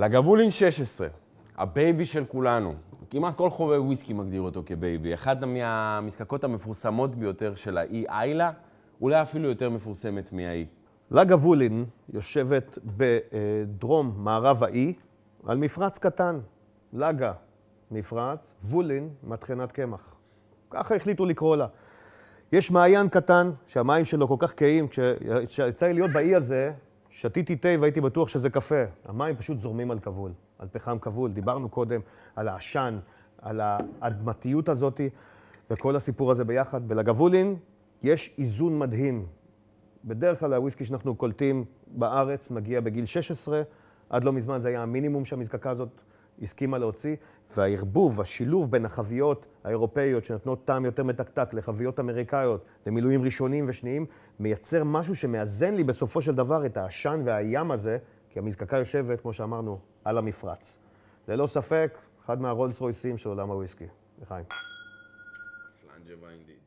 לגבולין 16, הבייבי של כולנו. כמעט כל חובב וויסקי מגדיר אותו כבייבי. אחת מהמזקקות המפורסמות ביותר של האי איילה, אולי אפילו יותר מפורסמת מהאי. לגבולין יושבת בדרום מערב האי על מפרץ קטן. לגה, מפרץ, וולין, מטחנת קמח. ככה החליטו לקרוא לה. יש מעיין קטן, שהמים שלו כל כך כהים, כשיצא לי להיות באי הזה, שתיתי תה והייתי בטוח שזה קפה. המים פשוט זורמים על כבול, על פחם כבול. דיברנו קודם על העשן, על האדמתיות הזאת, וכל הסיפור הזה ביחד. בלגבולין יש איזון מדהים. בדרך כלל הוויסקי שאנחנו קולטים בארץ מגיע בגיל 16, עד לא מזמן זה היה המינימום שהמזקקה הזאת הסכימה להוציא, והערבוב, השילוב בין החביות האירופאיות שנותנות טעם יותר מתקתק לחביות אמריקאיות, למילואים ראשונים ושניים, מייצר משהו שמאזן לי בסופו של דבר את העשן והים הזה, כי המזקקה יושבת, כמו שאמרנו, על המפרץ. ללא ספק, אחד מהרולס רויסים של עולם הוויסקי. לחיים. סלנג'ה ויינדיד.